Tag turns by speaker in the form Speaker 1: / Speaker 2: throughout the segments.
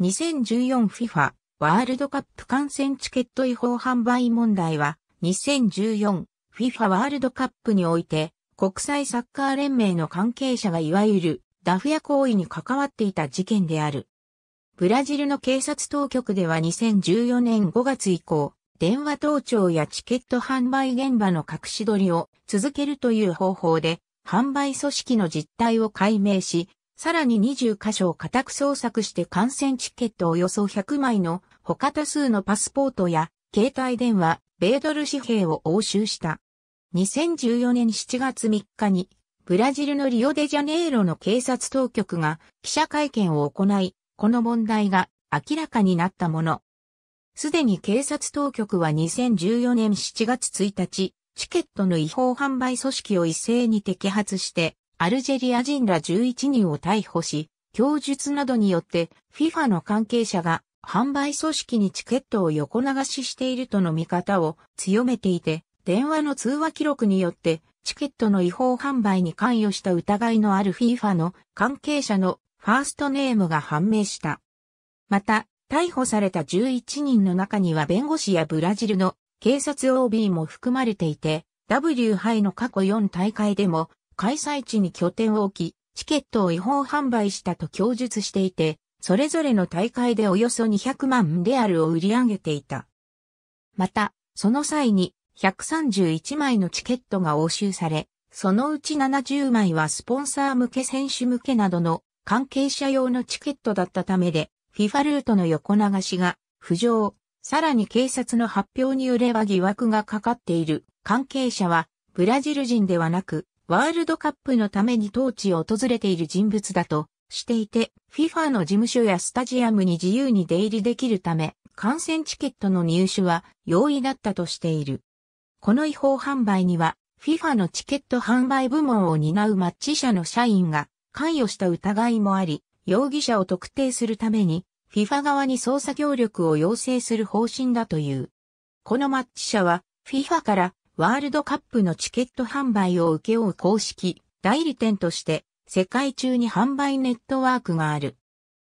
Speaker 1: 2014FIFA ワールドカップ観戦チケット違法販売問題は 2014FIFA ワールドカップにおいて国際サッカー連盟の関係者がいわゆるダフ屋行為に関わっていた事件である。ブラジルの警察当局では2014年5月以降、電話盗聴やチケット販売現場の隠し撮りを続けるという方法で販売組織の実態を解明し、さらに20箇所を家宅捜索して観戦チケットおよそ100枚の他多数のパスポートや携帯電話、米ドル紙幣を押収した。2014年7月3日にブラジルのリオデジャネイロの警察当局が記者会見を行い、この問題が明らかになったもの。すでに警察当局は2014年7月1日、チケットの違法販売組織を一斉に摘発して、アルジェリア人ら11人を逮捕し、供述などによって FIFA の関係者が販売組織にチケットを横流ししているとの見方を強めていて、電話の通話記録によってチケットの違法販売に関与した疑いのある FIFA の関係者のファーストネームが判明した。また、逮捕された11人の中には弁護士やブラジルの警察 OB も含まれていて、W 杯の過去4大会でも開催地に拠点を置き、チケットを違法販売したと供述していて、それぞれの大会でおよそ200万レアルを売り上げていた。また、その際に131枚のチケットが押収され、そのうち70枚はスポンサー向け選手向けなどの関係者用のチケットだったためで、FIFA ルートの横流しが浮上、さらに警察の発表によれば疑惑がかかっている関係者はブラジル人ではなくワールドカップのために当地を訪れている人物だとしていて、FIFA の事務所やスタジアムに自由に出入りできるため、観戦チケットの入手は容易だったとしている。この違法販売には、FIFA のチケット販売部門を担うマッチ社の社員が関与した疑いもあり、容疑者を特定するために、FIFA 側に捜査協力を要請する方針だという。このマッチ社は、FIFA からワールドカップのチケット販売を請け負う公式代理店として世界中に販売ネットワークがある。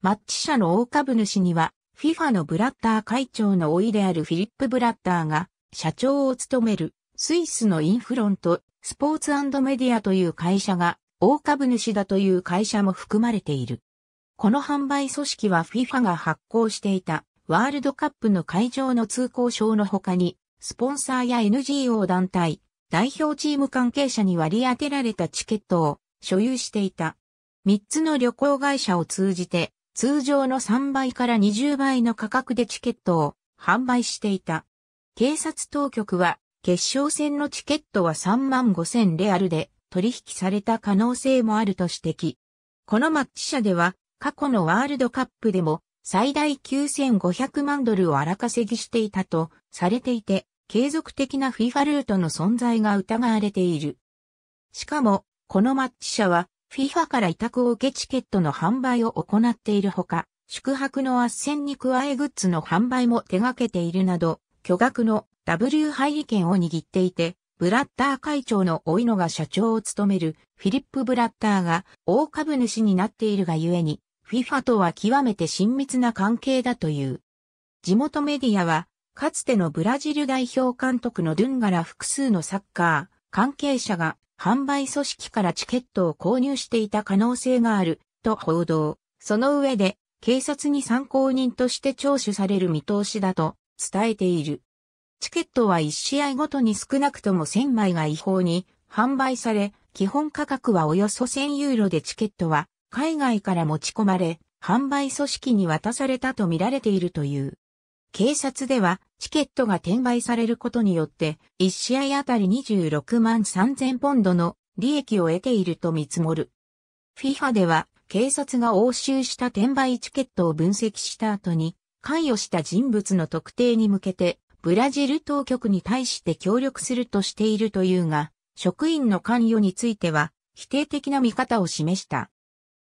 Speaker 1: マッチ社の大株主には FIFA のブラッター会長の甥であるフィリップ・ブラッターが社長を務めるスイスのインフロントスポーツメディアという会社が大株主だという会社も含まれている。この販売組織は FIFA が発行していたワールドカップの会場の通行証の他にスポンサーや NGO 団体、代表チーム関係者に割り当てられたチケットを所有していた。3つの旅行会社を通じて、通常の3倍から20倍の価格でチケットを販売していた。警察当局は、決勝戦のチケットは3万5千レアルで取引された可能性もあると指摘。このマッチ社では、過去のワールドカップでも最大9500万ドルを荒稼ぎしていたとされていて、継続的な FIFA ルートの存在が疑われている。しかも、このマッチ社は FIFA から委託を受けチケットの販売を行っているほか、宿泊の斡旋に加えグッズの販売も手掛けているなど、巨額の W 配理権を握っていて、ブラッター会長の老のが社長を務めるフィリップ・ブラッターが大株主になっているがゆえに、FIFA とは極めて親密な関係だという。地元メディアはかつてのブラジル代表監督のドゥンガら複数のサッカー関係者が販売組織からチケットを購入していた可能性があると報道。その上で警察に参考人として聴取される見通しだと伝えている。チケットは1試合ごとに少なくとも1000枚が違法に販売され、基本価格はおよそ1000ユーロでチケットは海外から持ち込まれ、販売組織に渡されたと見られているという。警察ではチケットが転売されることによって、1試合あたり26万3000ポンドの利益を得ていると見積もる。FIFA では、警察が押収した転売チケットを分析した後に、関与した人物の特定に向けて、ブラジル当局に対して協力するとしているというが、職員の関与については、否定的な見方を示した。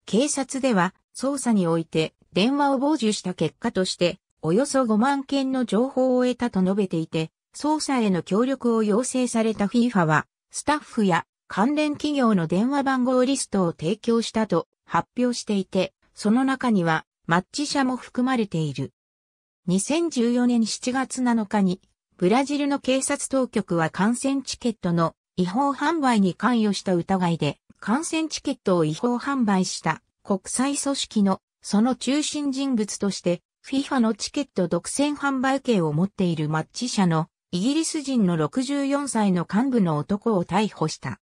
Speaker 1: 警察では、捜査において、電話を傍受した結果として、およそ5万件の情報を得たと述べていて、捜査への協力を要請された FIFA は、スタッフや関連企業の電話番号リストを提供したと発表していて、その中にはマッチ社も含まれている。2014年7月7日に、ブラジルの警察当局は感染チケットの違法販売に関与した疑いで、感染チケットを違法販売した国際組織のその中心人物として FIFA のチケット独占販売権を持っているマッチ社のイギリス人の64歳の幹部の男を逮捕した。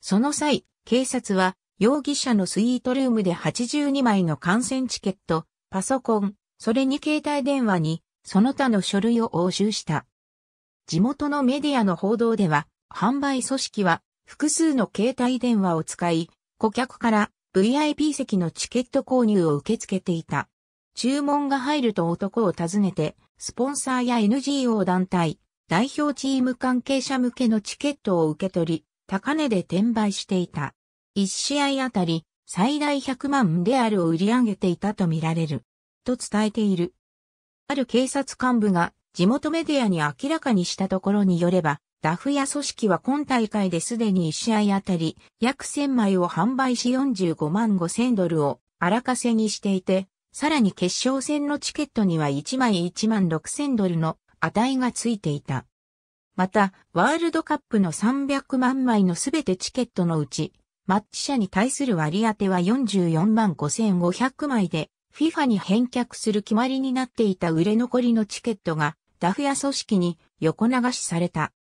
Speaker 1: その際、警察は容疑者のスイートルームで82枚の観戦チケット、パソコン、それに携帯電話に、その他の書類を押収した。地元のメディアの報道では、販売組織は複数の携帯電話を使い、顧客から VIP 席のチケット購入を受け付けていた。注文が入ると男を訪ねて、スポンサーや NGO 団体、代表チーム関係者向けのチケットを受け取り、高値で転売していた。一試合あたり最大100万レアルを売り上げていたとみられる。と伝えている。ある警察幹部が地元メディアに明らかにしたところによれば、ダフ屋組織は今大会ですでに1試合あたり約1000枚を販売し45万5000ドルを荒稼ぎしていて、さらに決勝戦のチケットには1枚1万6000ドルの値がついていた。また、ワールドカップの300万枚のすべてチケットのうち、マッチ社に対する割り当ては44万5500枚で、FIFA に返却する決まりになっていた売れ残りのチケットが、ダフ屋組織に横流しされた。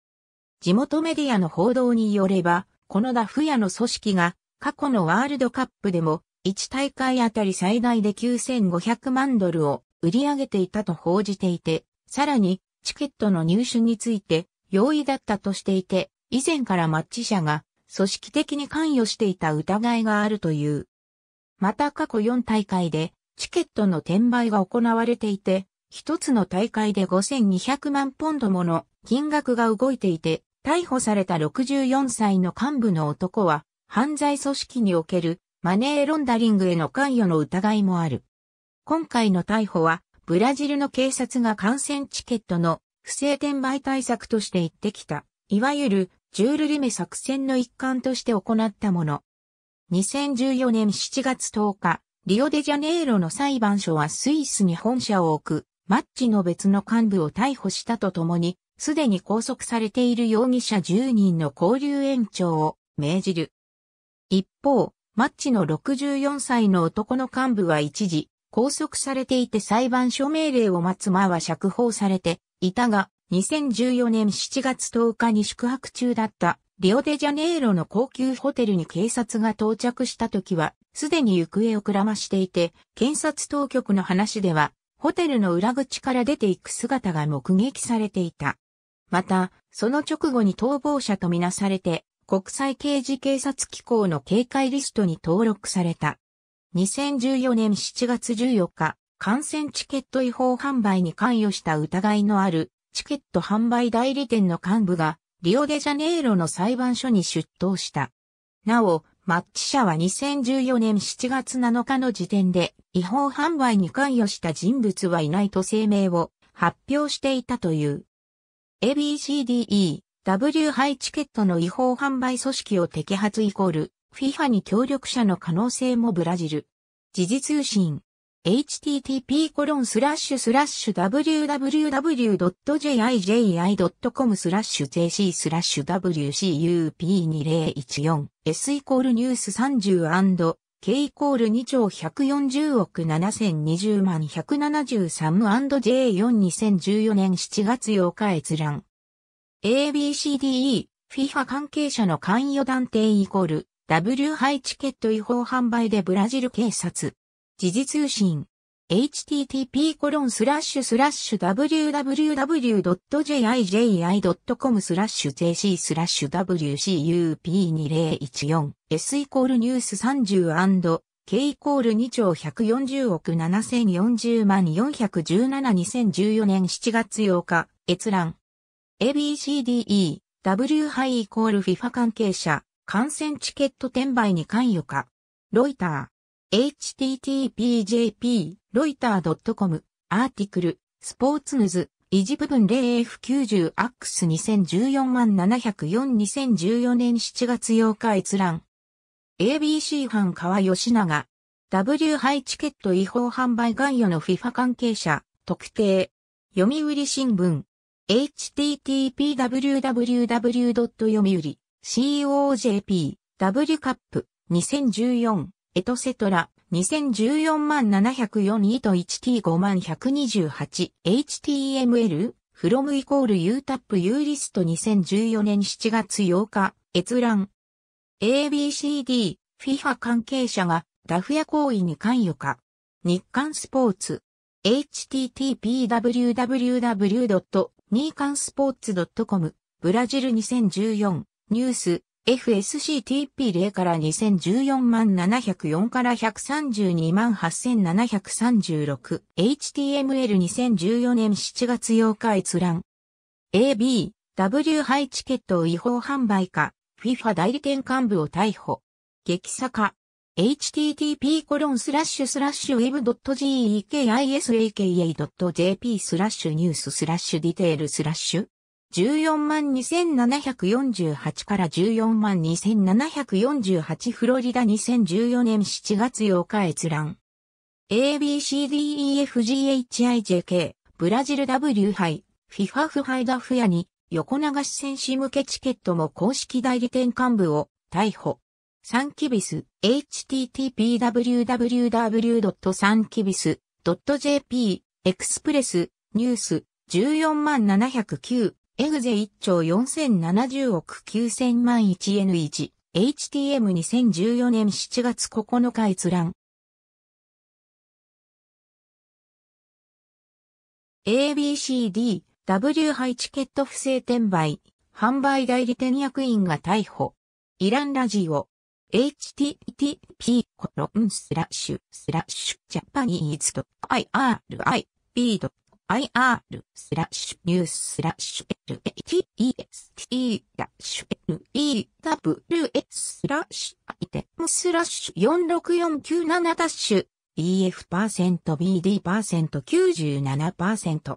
Speaker 1: 地元メディアの報道によれば、このダフ屋の組織が過去のワールドカップでも1大会あたり最大で9500万ドルを売り上げていたと報じていて、さらに、チケットの入手について、容易だったとしていて、以前からマッチ社が、組織的に関与していた疑いがあるという。また過去4大会で、チケットの転売が行われていて、一つの大会で5200万ポンドもの金額が動いていて、逮捕された64歳の幹部の男は、犯罪組織におけるマネーロンダリングへの関与の疑いもある。今回の逮捕は、ブラジルの警察が感染チケットの不正転売対策として言ってきた、いわゆるジュールリメ作戦の一環として行ったもの。2014年7月10日、リオデジャネイロの裁判所はスイスに本社を置く、マッチの別の幹部を逮捕したとともに、すでに拘束されている容疑者10人の交流延長を命じる。一方、マッチの64歳の男の幹部は一時、拘束されていて裁判所命令を待つ間は釈放されていたが、2014年7月10日に宿泊中だったリオデジャネイロの高級ホテルに警察が到着した時は、すでに行方をくらましていて、検察当局の話では、ホテルの裏口から出ていく姿が目撃されていた。また、その直後に逃亡者とみなされて、国際刑事警察機構の警戒リストに登録された。2014年7月14日、感染チケット違法販売に関与した疑いのあるチケット販売代理店の幹部がリオデジャネイロの裁判所に出頭した。なお、マッチ社は2014年7月7日の時点で違法販売に関与した人物はいないと声明を発表していたという。ABCDE W 杯チケットの違法販売組織を摘発イコール、FIFA に協力者の可能性もブラジル。時事通信。http コロンスラッシュスラッシュ www.jiji.com スラッシュ jc スラッシュ wcup2014 s イコールニュース30 k イコール2兆140億7020万 173&j4 2014年7月8日閲覧 ABCDE、FIFA 関係者の関与断定イコール、W ハイチケット違法販売でブラジル警察。時事通信。http コロンスラッシュスラッシュ www.jiji.com スラッシュ jc スラッシュ wcup2014 s イコールニュース 30&k イコール2兆140億7040万417 2014年7月8日閲覧 ABCDE、W h イコール FIFA 関係者、観戦チケット転売に関与か。ロイター、httpjp、ロイター .com、アーティクル、スポーツヌズ、維持部分 0F90 アックス2014万704 2014年7月8日閲覧。ABC 班川吉永。W 杯チケット違法販売関与の FIFA 関係者、特定。読売新聞。http://www. r i COJP W カップ2014エトセトラ2014万704位と 1T5 万 128HTML from イコール UTAP ユーリスト2014年7月8日閲覧 ABCD FIFA 関係者がダフ屋行為に関与か日刊スポーツ http://www. ニーカンスポーツ .com、ブラジル2014、ニュース、FSCTP0 から2014万704から132万8736、HTML2014 年7月8日閲覧。AB、W ハイチケットを違法販売か、FIFA 代理店幹部を逮捕。激坂、http コロンスラッシュスラッシュ web.gekisa.jp スラッシュニューススラッシュディテールスラッシュ142,748から142,748フロリダ2014年7月8日閲覧 ABCDEFGHIJK ブラジル W 杯 FIFA フハイダフヤに横流し選手向けチケットも公式代理店幹部を逮捕サンキビス、httpwww.sankibis.jp、エクスプレス、ニュース、14万709、エグゼ1兆4070億9000万 1N1、HTM2014 年7月9日閲覧。ABCD、W ハイチケット不正転売、販売代理店役員が逮捕。イランラジオ。http コロンスラッシュスラッシュジャパニーズと irip.ir スラッシュニューススラッシュ latest ダッシュ lews スラッシュアイテムスラッシュ46497ダッシュ EF%BD%97%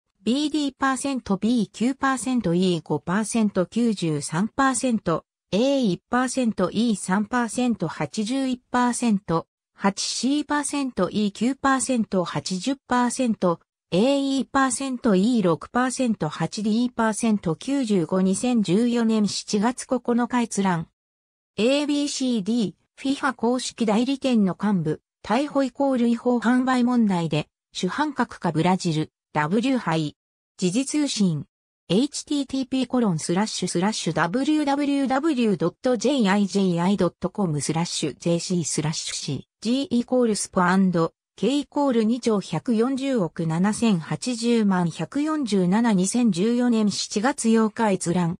Speaker 1: BD%、B9%、E5%、93%、A1%、E3%、81%、8C%、E9%、80%、AE%、E6%、8D%952014 年7月9日閲覧。ABCD、FIFA 公式代理店の幹部、逮捕イコール違法販売問題で、主犯格かブラジル。W 杯、時事通信、http://www.jiji.com コロンススララッッシシュュスラッシュ jc スラッシュ c, g イコールスポアンド k イコール2兆140億7080万1472014年7月8日閲覧。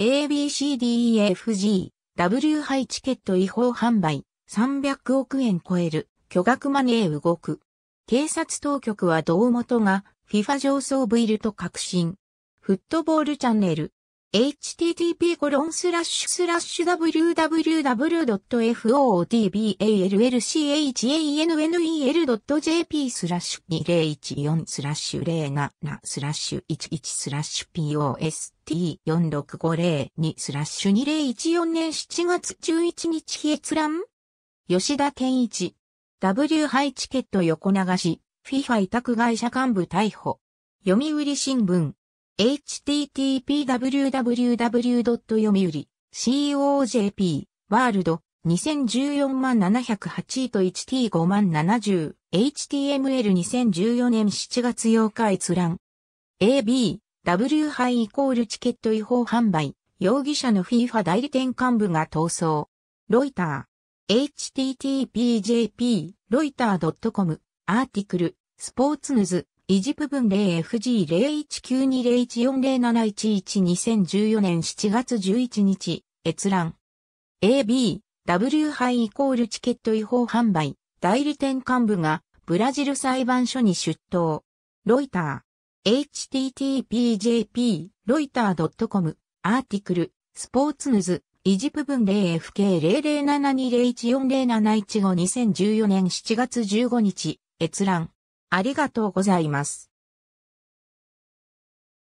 Speaker 1: ABCDEFG、W 杯チケット違法販売、300億円超える、巨額マネー動く。警察当局は堂本が FIFA 上層部いると確信。フットボールチャンネル http://www.footballchannel.jp スラッシュ2014スラッシュ07スラッシュ11スラッシュ POST46502 スラッシュ2014年7月11日閲覧吉田健一 W ハイチケット横流し、FIFA 委託会社幹部逮捕。読売新聞。http://www. 読売 COJP ワールド2014万708位と 1t5 万70 html2014 年7月8日閲覧 AB W 杯イコールチケット違法販売容疑者の FIFA 代理店幹部が逃走ロイター http://jp, ロイター .com、アーティクル、スポーツヌズ、イジプ文 0FG019201407112014 年7月11日、閲覧。AB、W 杯イコールチケット違法販売、代理店幹部がブラジル裁判所に出頭。ロイター。http://jp, ロイター .com、アーティクル、スポーツヌズ、維持部分 0FK007201407152014 年7月15日、閲覧。ありがとうございます。